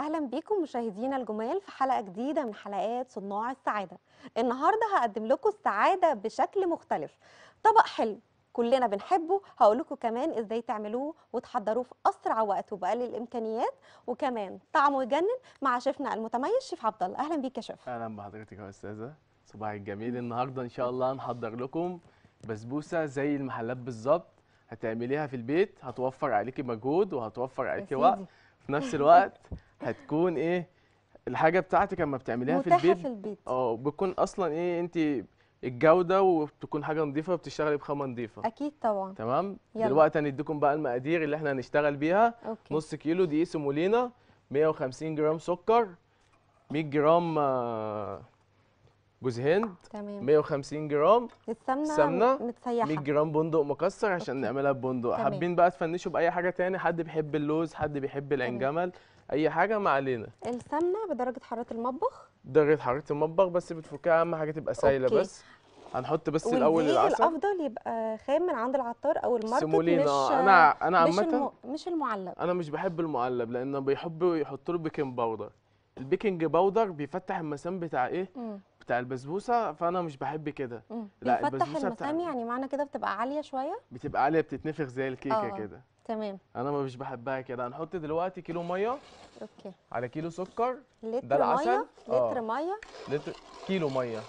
أهلا بيكم مشاهدينا الجمال في حلقة جديدة من حلقات صناع السعادة النهاردة هقدم لكم السعادة بشكل مختلف طبق حلو كلنا بنحبه هقول لكم كمان ازاي تعملوه وتحضروه في اسرع وقت وبقل الامكانيات وكمان طعمه يجنن مع شيفنا المتميز شيف عبد الله اهلا بيك يا شيف اهلا بحضرتك يا استاذه صباح الجميل النهارده ان شاء الله هنحضر لكم بسبوسه زي المحلات بالظبط هتعمليها في البيت هتوفر عليكي مجهود وهتوفر عليكي وقت في نفس الوقت هتكون ايه الحاجه بتاعتك اما بتعمليها في البيت في البيت اه بتكون اصلا ايه انت الجوده وبتكون حاجه نظيفه وبتشتغلي بخامه نظيفه اكيد طبعا تمام يلا. دلوقتي هنديكم بقى المقادير اللي احنا هنشتغل بيها أوكي. نص كيلو دقيق سمولينا 150 جرام سكر 100 جرام آه، جوز هند تمام 150 جرام السمنه سمنه متسيحه 100 جرام بندق مكسر عشان أوكي. نعملها ببندق حابين بقى تفنشوا باي حاجه تاني حد بيحب اللوز حد بيحب العنجمل اي حاجه ما علينا السمنه بدرجه حراره المطبخ درجه حراره المطبخ بس بتفكها اهم حاجه تبقى سايله بس هنحط بس الاول العسل الافضل يبقى خام من عند العطار او الماركت مش انا انا عامه مش, الم... مش المعلب انا مش بحب المعلب لان بيحبوا يحطوا له بيكنج باودر البيكنج باودر بيفتح المسام بتاع ايه م. بتاع البسبوسه فانا مش بحب كده لا بيفتح المسام بتاع... يعني معنى كده بتبقى عاليه شويه بتبقى عاليه بتتنفخ زي الكيكه آه. كده تمام انا مش بحبها كده هنحط دلوقتي كيلو ميه اوكي على كيلو سكر لتر ده العسل ميه آه. لتر ميه لتر كيلو ميه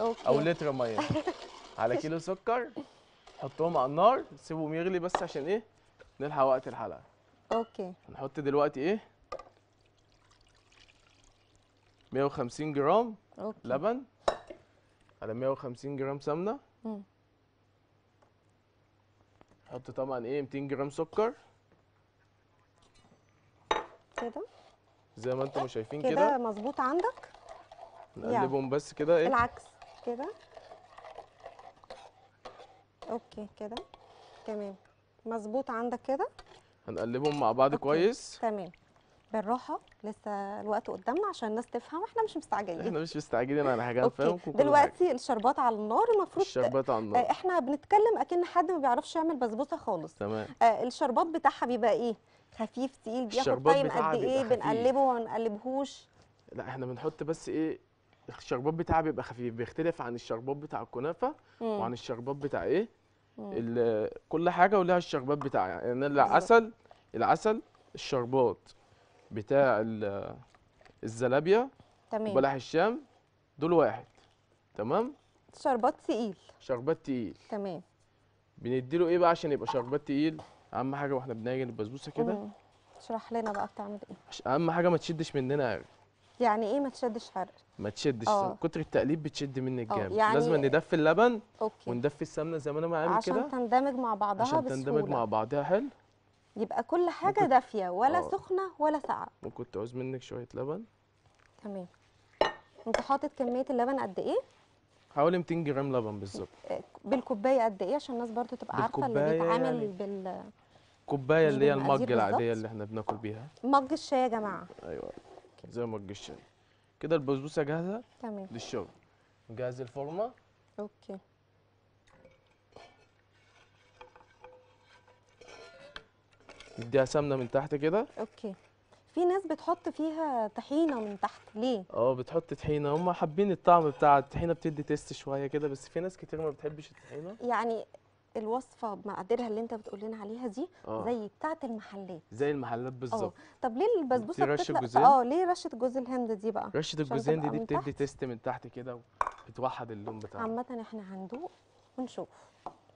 اوكي او لتر ميه على كيلو سكر حطهم على النار سيبهم يغلي بس عشان ايه نلحق وقت الحلقه اوكي هنحط دلوقتي ايه 150 جرام أوكي. لبن على 150 جرام سمنه حط طبعا ايه 200 جرام سكر كده زي ما انتم شايفين كده كده مظبوط عندك نقلبهم يعني. بس كده ايه العكس كده اوكي كده تمام مظبوط عندك كده هنقلبهم مع بعض أوكي. كويس تمام بالراحه لسه الوقت قدامنا عشان الناس تفهم احنا مش مستعجلين احنا مش مستعجلين على حاجه هنفهمكم دلوقتي حاجة. الشربات على النار المفروض الشربات على النار آه، احنا بنتكلم اكن حد ما بيعرفش يعمل بسبوسه خالص تمام آه الشربات بتاعها بيبقى ايه خفيف تقيل بياخد تايم قد ايه بنقلبه وما نقلبهوش لا احنا بنحط بس ايه الشربات بتاعها بيبقى خفيف بيختلف عن الشربات بتاع الكنافه وعن الشربات بتاع ايه كل حاجه ولها الشربات بتاعها يعني العسل العسل الشربات بتاع الزلابيا تمام بلح الشام دول واحد تمام شربات تقيل شربات تقيل تمام بنديله ايه بقى عشان يبقى شربات تقيل اهم حاجه واحنا بنعجن البسبوسه كده اشرح لنا بقى بتعمل ايه اهم حاجه ما تشدش مننا عرق يعني ايه ما تشدش عرق ما تشدش اه. كتر التقليب بتشد منك اه، جامد يعني لازم ندفي اللبن أوكي. وندفي السمنه زي ما انا ما عامل كده عشان تندمج مع بعضها عشان بسهوله عشان تندمج مع بعضها حلو يبقى كل حاجه دافيه ولا أوه. سخنه ولا ساقعه ممكن تعوز منك شويه لبن تمام انت حاطط كميه اللبن قد ايه حوالي 200 جرام لبن بالظبط آه، بالكوبايه قد ايه عشان الناس برضو تبقى عارفه اللي بيتعامل يعني بال الكوبايه اللي هي المج العاديه اللي احنا بناكل بيها مج الشاي يا جماعه ايوه زي مج الشاي كده البسبوسه جاهزه تمام للشغل نجهز الفورمه اوكي نديها سمنه من تحت كده اوكي في ناس بتحط فيها طحينه من تحت ليه اه بتحط طحينه هم حابين الطعم بتاع الطحينه بتدي تيست شويه كده بس في ناس كتير ما بتحبش الطحينه يعني الوصفه مقاديرها اللي انت بتقول لنا عليها دي أوه. زي بتاعه المحلات زي المحلات بالظبط اه. طب ليه البسبوسه بتطلع اه ليه رشه جوز الهند دي بقى رشه الجوزين دي, دي بتدي تيست من تحت كده بتوحد اللون بتاعها عامه احنا هندوق ونشوف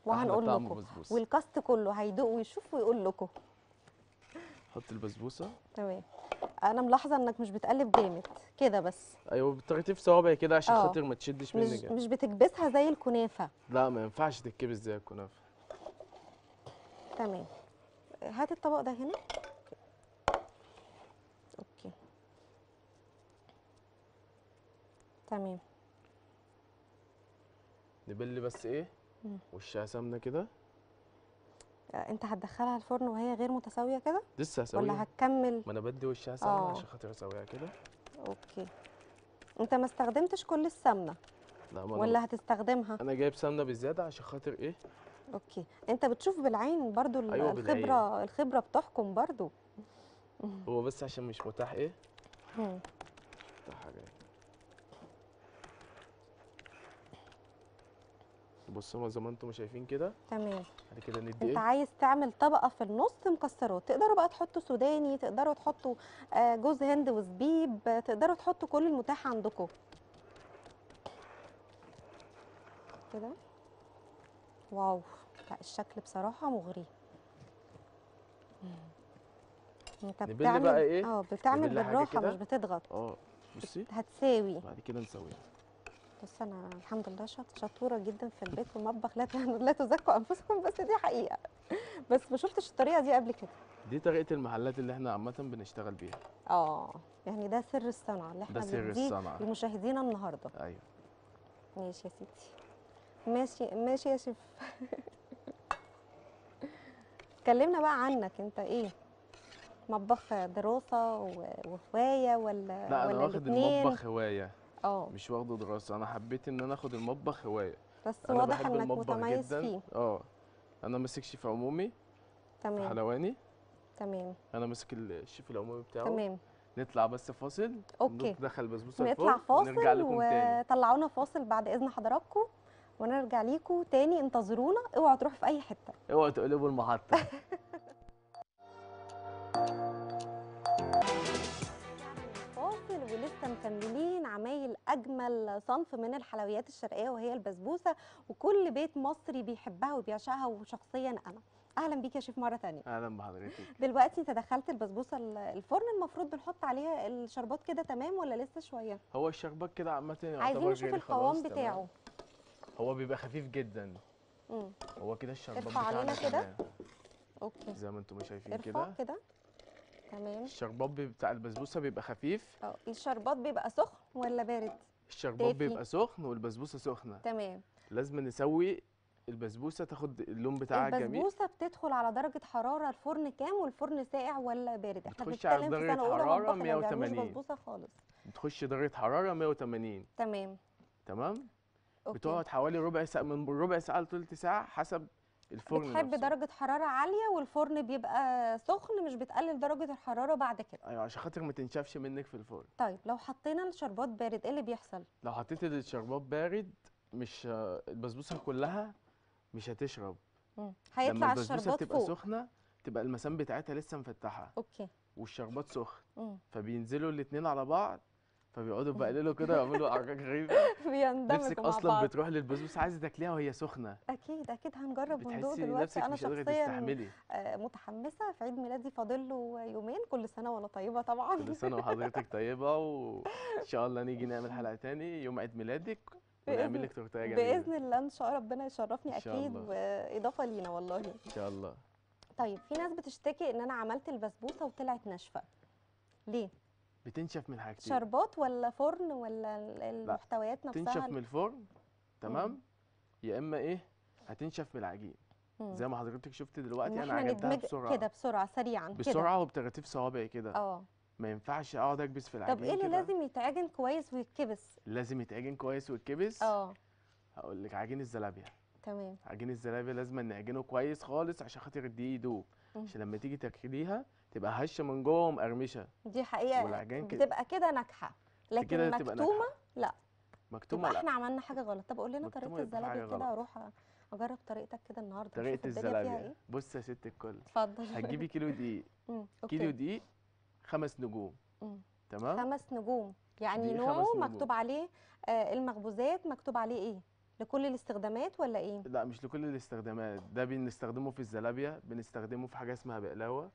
وهنقول لكم والكاست كله هيدوق ويشوف ويقول لكم حط البسبوسه تمام انا ملاحظه انك مش بتقلب جامد كده بس ايوه بتغطيه في صوابعي كده عشان آه. خاطر ما تشدش مني مش, مش بتكبسها زي الكنافه لا ما ينفعش تتكبس زي الكنافه تمام هات الطبق ده هنا اوكي تمام نبل بس ايه وشها سمنه كده انت هتدخلها الفرن وهي غير متساويه كده لسه هسويها ولا هتكمل ما انا بدي وشها سمنه عشان آه. خاطر اسويها كده اوكي انت ما استخدمتش كل السمنه لا ما ولا هتستخدمها انا جايب سمنه بزياده عشان خاطر ايه اوكي انت بتشوف بالعين برضو أيوة الخبره بالعين. الخبره بتحكم برضو هو بس عشان مش متاح ايه حاجه بصوا زي ما انتم شايفين كده تمام بعد كده ندي انت إيه؟ عايز تعمل طبقه في النص مكسرات تقدروا بقى تحطوا سوداني تقدروا تحطوا آه، جوز هند وزبيب تقدروا تحطوا كل المتاح عندكم كده واو لا الشكل بصراحه مغري انت بتعمل بقى ايه اه بتعمل بالراحه مش بتضغط اه بصي هتساوي بعد كده نسويها بس انا الحمد لله شطوره جدا في البيت والمطبخ لا لا تزكوا انفسكم بس دي حقيقه بس ما شفتش الطريقه دي قبل كده دي طريقه المحلات اللي احنا عامه بنشتغل بيها اه يعني ده سر الصنعه اللي احنا بنديه لمشاهدينا النهارده ايوه ماشي يا ستي ماشي ماشي يا شيف كلمنا بقى عنك انت ايه مطبخ دراسه وهوايه ولا لا انا واخد المطبخ هوايه اه مش واخده دراسه انا حبيت ان انا اخد المطبخ هوايه بس أنا واضح انك متميز فيه اه انا ماسك شيف عمومي تمام حلواني تمام انا ماسك الشيف العمومي بتاعه تمام نطلع بس فاصل اوكي دخل بسبوسه نطلع فاصل ونرجع لكم تاني وطلعونا فاصل بعد اذن حضراتكم ونرجع ليكم تاني انتظرونا اوعوا تروحوا في اي حته اوعوا تقلبوا المحطه فاصل ولسه مكملين عمايل اجمل صنف من الحلويات الشرقيه وهي البسبوسه وكل بيت مصري بيحبها وبيعشقها وشخصيا انا اهلا بيك يا شيف مره ثانيه اهلا بحضرتك دلوقتي انت دخلت البسبوسه الفرن المفروض بنحط عليها الشربات كده تمام ولا لسه شويه هو الشربات كده عامه عايزين نشوف القوام بتاعه هو بيبقى خفيف جدا مم. هو كده الشربات بتاعنا كده اوكي زي ما انتم شايفين كده كده تمام الشربات بتاع البسبوسه بيبقى خفيف اه الشربات بيبقى سخن ولا بارد الشربات بيبقى سخن والبسبوسه سخنه تمام لازم نسوي البسبوسه تاخد اللون بتاعها البسبوسة جميل البسبوسه بتدخل على درجه حراره الفرن كام والفرن ساقع ولا بارد احنا بنتكلم في درجه حراره 180 بسبوسه خالص بتخش درجه حراره 180 تمام تمام أوكي. بتقعد حوالي ربع ساعه من ربع ساعه لثلث ساعه حسب الفرن بتحب نفسه. درجه حراره عاليه والفرن بيبقى سخن مش بتقلل درجه الحراره بعد كده ايوه عشان خاطر ما تنشفش منك في الفرن طيب لو حطينا الشربات بارد ايه اللي بيحصل لو حطيت الشربات بارد مش البسبوسه كلها مش هتشرب هيطلع الشربات البسبوسه تبقى سخنه تبقى المسام بتاعتها لسه مفتحه اوكي والشربات سخن فبينزلوا الاثنين على بعض فبيقعدوا بقللوا كده ويعملوا حركات غريبه بيندمجوا نفسك اصلا بتروح للبسبوسه عايزه تاكليها وهي سخنه اكيد اكيد هنجرب وندوق دلوقتي انا شخصيا آه، متحمسه في عيد ميلادي فاضل له يومين كل سنه وانا طيبه طبعا كل سنه وحضرتك طيبه وان شاء الله نيجي نعمل حلقه تاني يوم عيد ميلادك ونعمل لك تورتيه جميله باذن الله ان شاء الله ربنا يشرفني اكيد واضافه لينا والله ان شاء الله طيب في ناس بتشتكي ان انا عملت البسبوسه وطلعت ناشفه ليه بتنشف من حاجتين شربات ولا فرن ولا المحتويات نفسها تنشف من الفرن تمام يا اما ايه هتنشف من العجين مم. زي ما حضرتك شفت دلوقتي انا عجنتها بسرعه كده بسرعه سريعا كده بسرعه وبترتيب صوابعي كده اه ما ينفعش اقعد اكبس في العجين طب ايه اللي لازم يتعجن كويس ويتكبس لازم يتعجن كويس ويتكبس اه هقول لك عجين الزلابيا تمام عجين الزلابيا لازم نعجنه كويس خالص عشان خاطر الدقيق يدوب عشان لما تيجي تاكليها تبقى هشه من جوه ومقرمشه دي حقيقه كده بتبقى كده ناجحه لكن مكتومه لا مكتومه لا احنا عملنا حاجه غلط طب قول لنا طريقه الزلابيه كده اروح اجرب طريقتك كده النهارده طريقه الزلابيه إيه؟ بص يا ست الكل اتفضل هتجيبي كيلو دقيق كيلو دقيق خمس نجوم تمام خمس نجوم يعني نوع مكتوب عليه آه المخبوزات مكتوب عليه ايه لكل الاستخدامات ولا ايه لا مش لكل الاستخدامات ده بنستخدمه في الزلابيه بنستخدمه في حاجه اسمها بقلاوه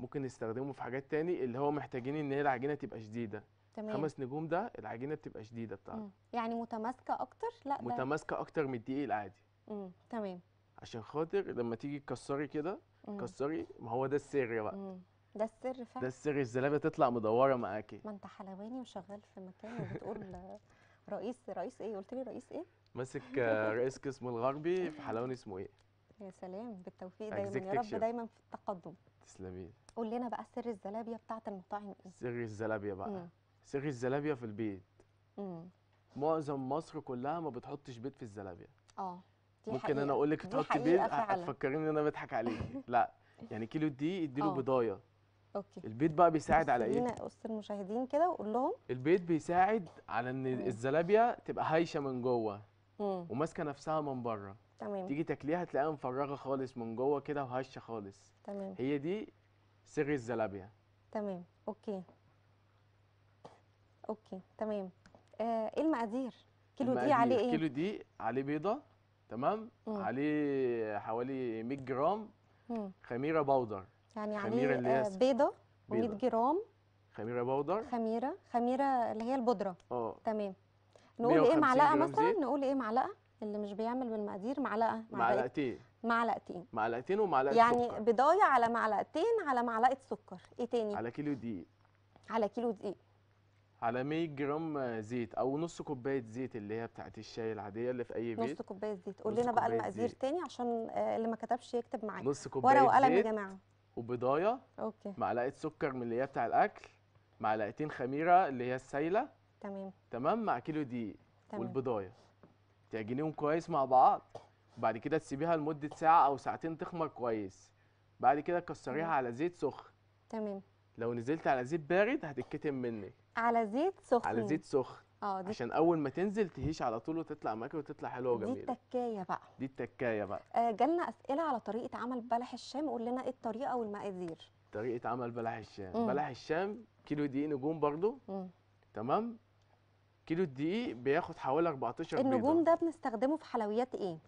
ممكن نستخدمه في حاجات تاني اللي هو محتاجين ان هي العجينه تبقى شديده تمام. خمس نجوم ده العجينه بتبقى شديده بتاعته يعني متماسكه اكتر لا ده متماسكه اكتر من الدقيق العادي امم تمام عشان خاطر لما تيجي تكسري كده كسري ما هو ده السر بقى مم. ده السر فعلا ده السر الزلابيه تطلع مدوره معاكي ما انت حلواني وشغال في مكان وبتقول رئيس رئيس ايه قلت لي رئيس ايه ماسك رئيس قسم الغربي في حلواني اسمه ايه يا سلام بالتوفيق دايما يا رب دايما في التقدم تسلمي قول لنا بقى سر الزلابيه بتاعه المطاعم ايه سر الزلابيه بقى مم. سر الزلابيه في البيت مم. معظم مصر كلها ما بتحطش بيض في الزلابيه اه ممكن حقيقة. انا اقول لك تحطي بيض هتفكريني آه، آه، ان انا بضحك عليك لا يعني كيلو دي اديله آه. بضايه اوكي البيض بقى بيساعد على ايه؟ قص المشاهدين كده وقول لهم البيض بيساعد على ان الزلابيه تبقى هايشه من جوه وماسكه نفسها من بره تمام تيجي تاكليها تلاقيها مفرغه خالص من جوه كده وهشه خالص تمام هي دي سر الزلابيا تمام اوكي اوكي تمام آه، ايه المقادير كيلو دي عليه ايه كيلو دي عليه بيضه تمام مم. عليه حوالي 100 جرام مم. خميره باودر يعني خميرة عليه هي آه، بيضه و100 جرام خميره باودر خميره خميره اللي هي البودره اه تمام نقول ايه معلقه مثلا نقول ايه معلقه اللي مش بيعمل بالمقادير معلقه إيه؟ معلقتين معلقتين معلقتين ومعلقه يعني سكر. بضايه على معلقتين على معلقه سكر ايه تاني على كيلو دقيق على كيلو دقيق على 100 جرام زيت او نص كوبايه زيت اللي هي بتاعت الشاي العاديه اللي في اي بيت نص كوبايه زيت قول لنا بقى المقادير تاني عشان آه، اللي ما كتبش يكتب معايا نص كوبايه ورقه وقلم يا جماعه وبضايه اوكي معلقه سكر من اللي هي بتاع الاكل معلقتين خميره اللي هي السايله تمام تمام مع كيلو دقيق والبضايه تعجنيهم كويس مع بعض بعد كده تسيبيها لمده ساعه او ساعتين تخمر كويس بعد كده كسريها على زيت سخن تمام لو نزلت على زيت بارد هتتكتم منك على زيت سخن على زيت سخن اه دي عشان اول ما تنزل تهيش على طول وتطلع ماكله وتطلع حلوه وجميله دي التكايه بقى دي التكايه بقى آه جالنا اسئله على طريقه عمل بلح الشام قول لنا ايه الطريقه والمقادير طريقه عمل بلح الشام مم. بلح الشام كيلو دقيق نجوم برضو مم. تمام كيلو الدقيق بياخد حوالي 14 بيضه النجوم ده بنستخدمه في حلويات ايه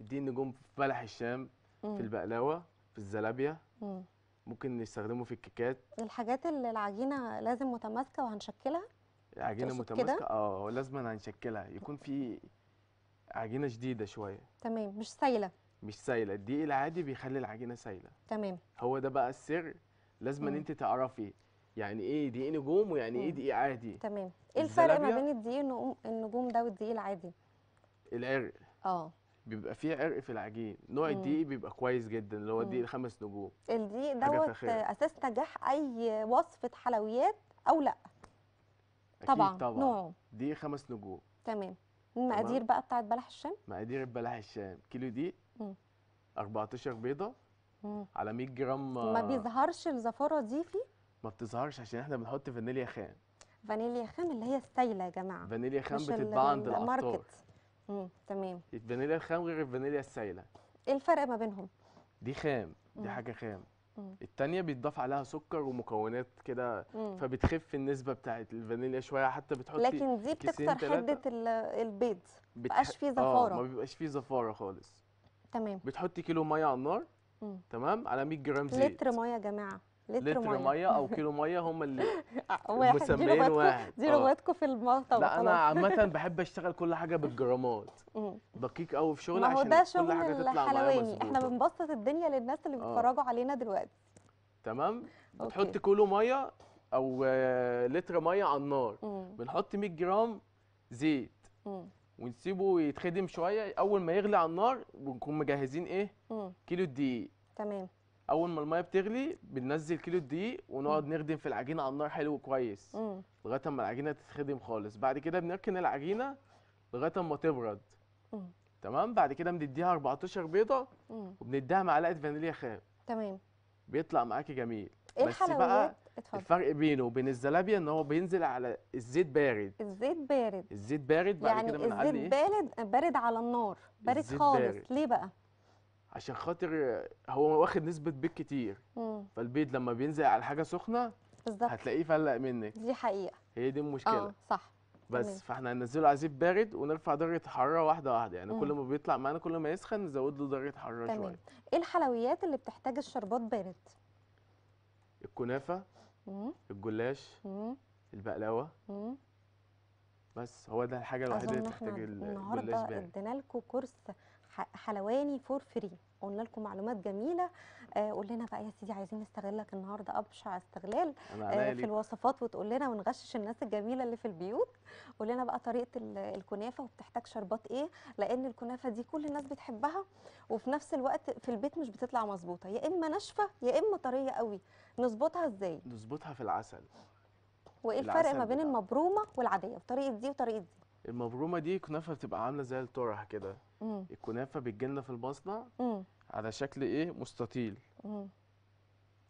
دي النجوم في بلح الشام مم. في البقلاوه في الزلابيا ممكن نستخدمه في الكيكات الحاجات اللي العجينه لازم متماسكه وهنشكلها العجينه متماسكه اه لازم هنشكلها يكون في عجينه شديده شويه تمام مش سايله مش سايله الدقيق العادي بيخلي العجينه سايله تمام هو ده بقى السر لازم ان انت تعرفي يعني ايه دي ايه نجوم ويعني ايه دقيق عادي تمام ايه الفرق ما بين الدقيق النجوم ده والدقيق العادي العرق اه بيبقى فيه عرق في العجين نوع الدقيق بيبقى كويس جدا اللي هو الدقيق الخمس نجوم الدقيق دوت اساس نجاح اي وصفه حلويات او لا طبعا طبعا نوعه دقيق خمس نجوم تمام المقادير بقى بتاعت بلح الشام مقادير بلح الشام كيلو دقيق 14 بيضه مم. على 100 جرام ما بيظهرش الزفاره دي فيه ما بتظهرش عشان احنا بنحط فانيليا خام فانيليا خام اللي هي السايله يا جماعه فانيليا خام بتتباع عند العطار امم تمام الفانيليا الخام غير الفانيليا السايله ايه الفرق ما بينهم دي خام دي مم. حاجه خام التانية بيتضاف عليها سكر ومكونات كده فبتخف النسبة بتاعة الفانيليا شوية حتى بتحطي لكن دي بتكسر حدة البيض ما بيبقاش فيه آه، زفارة اه ما بيبقاش فيه زفارة خالص تمام بتحطي كيلو مية على النار مم. تمام على 100 جرام زيت لتر مية يا جماعة لتر, ميه, ميه او كيلو ميه هم اللي مسمين آه، واحد دي لغتكم آه. في المطبخ لا انا عامه بحب اشتغل كل حاجه بالجرامات دقيق قوي في شغلي عشان ده شغل كل حاجه تطلع الحلواني احنا بنبسط الدنيا للناس اللي آه. بيتفرجوا علينا دلوقتي تمام بتحط كيلو ميه او لتر ميه على النار بنحط 100 جرام زيت ونسيبه يتخدم شويه اول ما يغلي على النار بنكون مجهزين ايه كيلو دقيق تمام اول ما الميه بتغلي بننزل كيلو الدقيق ونقعد نخدم في العجينه على النار حلو كويس لغايه اما العجينه تتخدم خالص بعد كده بنركن العجينه لغايه اما تبرد تمام بعد كده بنديها 14 بيضه وبنديها معلقه فانيليا خام تمام بيطلع معاكي جميل ايه بس بقى اتفضل. الفرق بينه وبين الزلابيا ان هو بينزل على الزيت بارد الزيت بارد الزيت بارد بعد يعني كده يعني الزيت إيه؟ بارد بارد على النار بارد خالص بارد. ليه بقى عشان خاطر هو واخد نسبه بيض كتير مم. فالبيض لما بينزل على حاجه سخنه بالظبط هتلاقيه فلق منك دي حقيقه هي دي المشكله اه صح بس مم. فاحنا هننزله عزيب بارد ونرفع درجه الحراره واحده واحده يعني مم. كل ما بيطلع معانا كل ما يسخن نزود له درجه حراره شويه ايه الحلويات اللي بتحتاج الشربات بارد الكنافه مم. الجلاش مم. البقلاوه مم. بس هو ده الحاجه الوحيده اللي بتحتاج الجلاش بارد النهارده ادينا لكم كورس حلواني فور فري قلنا لكم معلومات جميله آه، قول لنا بقى يا سيدي عايزين نستغلك النهارده ابشع استغلال آه، في الوصفات وتقول لنا ونغشش الناس الجميله اللي في البيوت قول لنا بقى طريقه الكنافه وبتحتاج شربات ايه لان الكنافه دي كل الناس بتحبها وفي نفس الوقت في البيت مش بتطلع مظبوطه يا اما ناشفه يا اما طريه قوي نظبطها ازاي نظبطها في العسل وايه الفرق ما بين المبرومه والعاديه وطريقه دي وطريقه دي المبرومه دي كنافه بتبقى عامله زي الطرح كده مم. الكنافه بتجيلنا في مم. على شكل ايه مستطيل مم.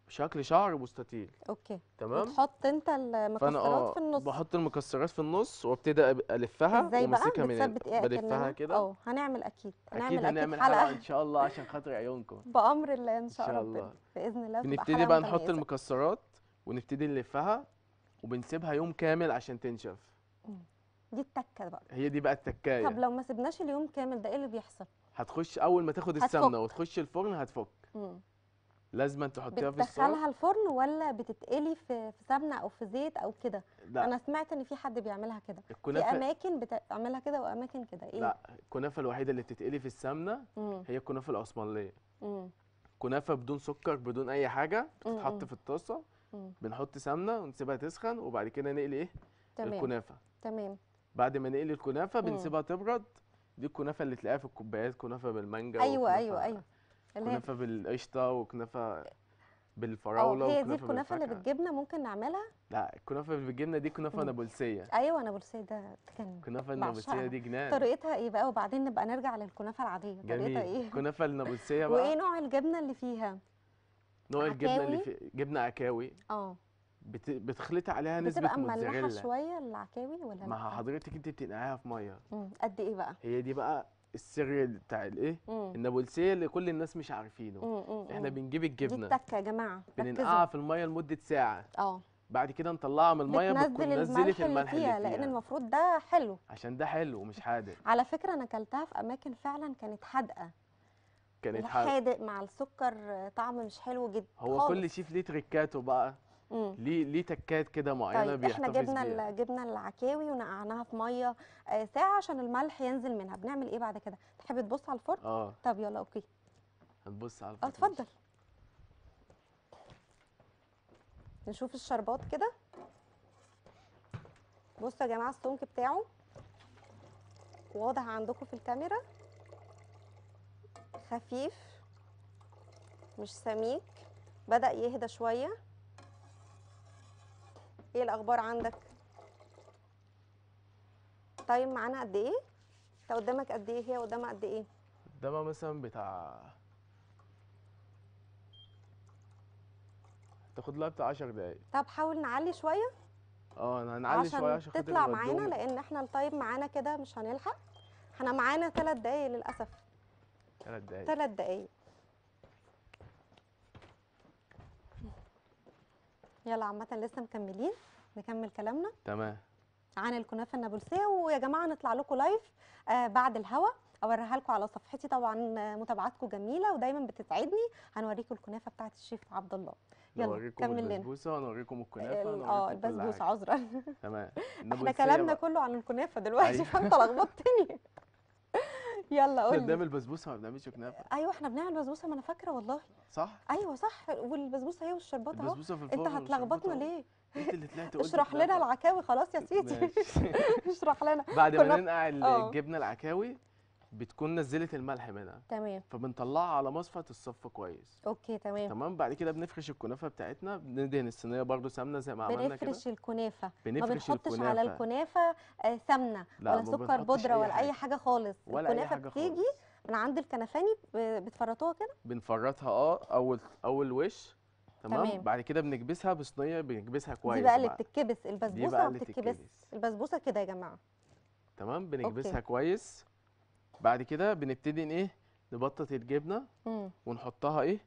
شكل شعر مستطيل اوكي تمام بتحط انت المكسرات آه في النص بحط المكسرات في النص وابتدي الفها ازاي بقى بتثبت ايه بلفها كده اه هنعمل اكيد هنعمل اكيد هنعمل أكيد حلقه ان شاء الله عشان خاطر عيونكم بامر الله ان شاء, إن شاء الله ربنا باذن الله بنبتدي بقى نحط متميزة. المكسرات ونبتدي نلفها وبنسيبها يوم كامل عشان تنشف مم. دي التكه بقى هي دي بقى التكايه يعني. طب لو ما سيبناش اليوم كامل ده ايه اللي بيحصل هتخش اول ما تاخد السمنه وتخش الفرن هتفك امم لازم تحطيها في الصاج بتدخلها الفرن ولا بتتقلي في في سمنه او في زيت او كده انا سمعت ان في حد بيعملها كده في اماكن بتعملها كده واماكن كده ايه لا الكنافه الوحيده اللي بتتقلي في السمنه مم. هي الكنافه الاسمريه كنافه بدون سكر بدون اي حاجه بتتحط في الطاسه بنحط سمنه ونسيبها تسخن وبعد كده نقلي ايه تمام. الكنافه تمام بعد ما نقلي الكنافه بنسيبها تبرد دي الكنافه اللي تلاقيها في الكوبايات كنافه بالمانجا ايوه ايوه ايوه كنافه بالقشطه وكنافه بالفراوله هي دي الكنافه اللي بالجبنه ممكن نعملها لا الكنافه اللي بالجبنه دي كنافه نابلسيه ايوه نابلسيه ده كان كنافة النابلسيه دي جنان طريقتها ايه بقى وبعدين نبقى نرجع للكنافه العاديه طريقتها ايه الكنافه النابلسيه بقى وايه نوع الجبنه اللي فيها نوع الجبنه اللي فيها جبنه عكاوي اه بت... بتخلطي عليها نسبه موتزاريلا بتبقى مملحه شويه العكاوي ولا مع حضرتك انت بتنقعيها في ميه قد ايه بقى هي دي بقى السر بتاع الايه النابلسيه اللي كل الناس مش عارفينه مم. احنا بنجيب الجبنه دي التكه يا جماعه بننقعها في الميه لمده ساعه اه بعد كده نطلعها من الميه بتنزل نزلت الملح اللي فيها لان المفروض ده حلو عشان ده حلو مش حادق على فكره انا اكلتها في اماكن فعلا كانت حادقه كانت حادق مع السكر طعم مش حلو جدا هو خالص. كل شيف ليه تريكاته بقى ليه ليه تكات كده معينه طيب احنا جبنا جبنا العكاوي ونقعناها في ميه آه، ساعه عشان الملح ينزل منها بنعمل ايه بعد كده تحب تبص على الفرن اه طب يلا اوكي هنبص على الفرن اه اتفضل نشوف الشربات كده بصوا يا جماعه السمك بتاعه واضح عندكم في الكاميرا خفيف مش سميك بدأ يهدى شويه ايه الاخبار عندك طيب معانا قد ايه انت قدامك قد ايه هي قدامها قد ايه قدامها مثلا بتاع تاخد لها بتاع 10 دقايق طب حاول نعلي شويه اه انا هنعلي شويه عشان تطلع معانا لان احنا التايم طيب معانا كده مش هنلحق احنا معانا 3 دقايق للاسف 3 دقايق 3 دقايق يلا عامه لسه مكملين نكمل كلامنا تمام عن الكنافه النابلسيه ويا جماعه نطلع لكم لايف آه، بعد الهوا اوريها لكم على صفحتي طبعا آه، متابعتكم جميله ودايما بتسعدني هنوريكم الكنافه بتاعه الشيف عبد الله يلا كمل لنا البسبوسه هنوريكم الكنافه اه البسبوسه عذرا تمام احنا كلامنا بقى. كله عن الكنافه دلوقتي أيوه. فانت لخبطتني يلا قول بنعمل البسبوسه ما بنعملش كنافه ايوه احنا بنعمل بسبوسه ما انا فاكره والله صح ايوه صح والبسبوسه هي والشربات اهو انت هتلخبطنا ليه انت اللي طلعتي اشرح لنا العكاوي خلاص يا سيدي اشرح لنا بعد ما ننقع آه. الجبنه العكاوي بتكون نزلت الملح منها تمام فبنطلعها على مصفة الصف كويس اوكي تمام تمام بعد كده بنفرش الكنافه بتاعتنا بندهن الصينيه برده سمنه زي ما عملنا كده بنفرش الكنافه بنفرش ما بنحطش الكنافة. على الكنافه آه، سمنه لا ولا سكر بودره ولا اي حاجه خالص ولا الكنافه أي حاجة بتيجي خالص. من عند الكنفاني بتفرطوها كده بنفرطها اه اول اول وش تمام؟, تمام بعد كده بنكبسها بصينيه بنكبسها كويس دي بقى اللي بتتكبس البسبوسه ما بتتكبس البسبوسه كده يا جماعه تمام بنكبسها أوكي. كويس بعد كده بنبتدي ان ايه نبطط الجبنه مم. ونحطها ايه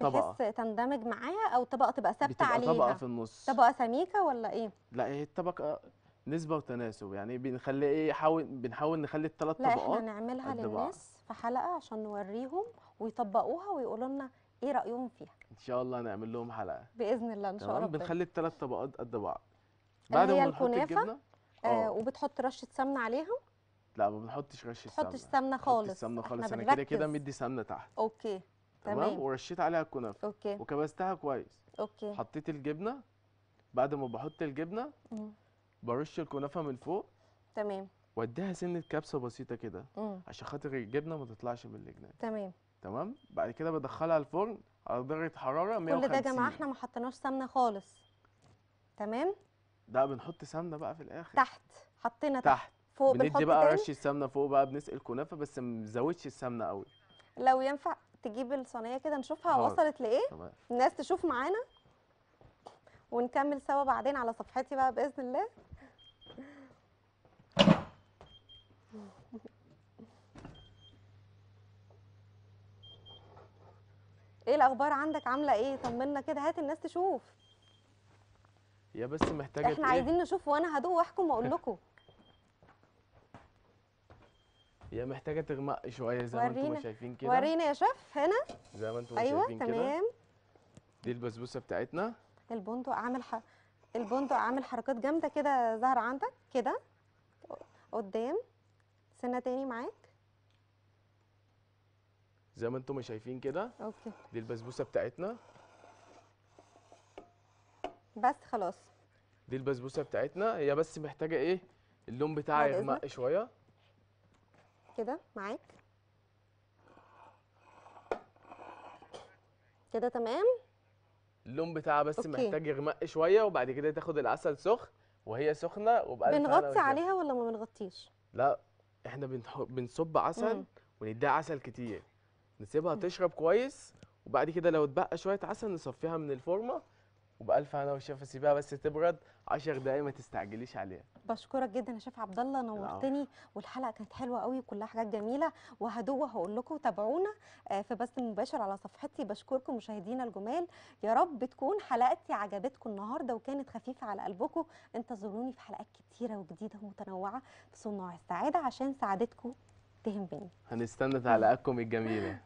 طبقه بحيث تندمج معاها او طبقه تبقى ثابته عليها طبقه في النص طبقه سميكه ولا ايه لا هي الطبقه نسبه وتناسب يعني بنخلي ايه حاول بنحاول نخلي الثلاث طبقات لا احنا نعملها للناس في حلقه عشان نوريهم ويطبقوها ويقولوا لنا ايه رايهم فيها ان شاء الله هنعمل لهم حلقه باذن الله ان شاء الله بنخلي الثلاث طبقات قد بعض آه، بعد ما نحط الجبنه آه،, آه وبتحط رشه سمنه عليهم لا ما بنحطش رش سمنه بتحطش سمنه خالص السمنه خالص انا كده كده مدي سمنه تحت اوكي تمام, تمام. ورشيت عليها الكنافه اوكي وكبستها كويس اوكي حطيت الجبنه بعد ما بحط الجبنه برش الكنافه من فوق تمام واديها سنه كبسه بسيطه كده عشان خاطر الجبنه ما تطلعش من الجناب تمام تمام بعد كده بدخلها الفرن على درجه حراره 150 كل ده يا جماعه احنا ما حطيناش سمنه خالص تمام ده بنحط سمنه بقى في الاخر تحت حطينا تحت, تحت. فوق بندي بقى رش السمنه فوق بقى بنسقي الكنافه بس ما نزودش السمنه قوي لو ينفع تجيب الصينيه كده نشوفها أوه. وصلت لايه طبعا. الناس تشوف معانا ونكمل سوا بعدين على صفحتي بقى باذن الله ايه الاخبار عندك عامله ايه طمنا كده هات الناس تشوف يا بس محتاجه احنا إيه؟ عايزين نشوف وانا هدوق واحكم واقول لكم هي محتاجه تغمق شويه زي ما انتم شايفين كده ورينا يا شيف هنا زي ما انتم أيوة شايفين كده ايوه تمام دي البسبوسه بتاعتنا البندق عامل حر... البندق عامل حركات جامده كده ظهر عندك كده قدام سنه تاني معاك زي ما انتم شايفين كده اوكي دي البسبوسه بتاعتنا بس خلاص دي البسبوسه بتاعتنا هي بس محتاجه ايه اللون بتاعها يغمق شويه كده معاك كده تمام اللون بتاعها بس أوكي. محتاج يغمق شويه وبعد كده تاخد العسل سخن وهي سخنه وبقى بنغطي عليها ولا ما بنغطيش لا احنا بنصب عسل ونديها عسل كتير نسيبها مم. تشرب كويس وبعد كده لو اتبقى شويه عسل نصفيها من الفورمه وبألف هنا وشفا سيبها بس تبرد 10 دقايق ما تستعجليش عليها بشكرك جدا يا شيف عبد الله نورتني والحلقه كانت حلوه قوي وكلها حاجات جميله وهدوه هقول لكم تابعونا آه، في بث مباشر على صفحتي بشكركم مشاهدينا الجمال يا رب تكون حلقتي عجبتكم النهارده وكانت خفيفه على قلبكم انتظروني في حلقات كتيره وجديده ومتنوعه في صناع السعاده عشان سعادتكم تهمني هنستنى تعليقاتكم الجميله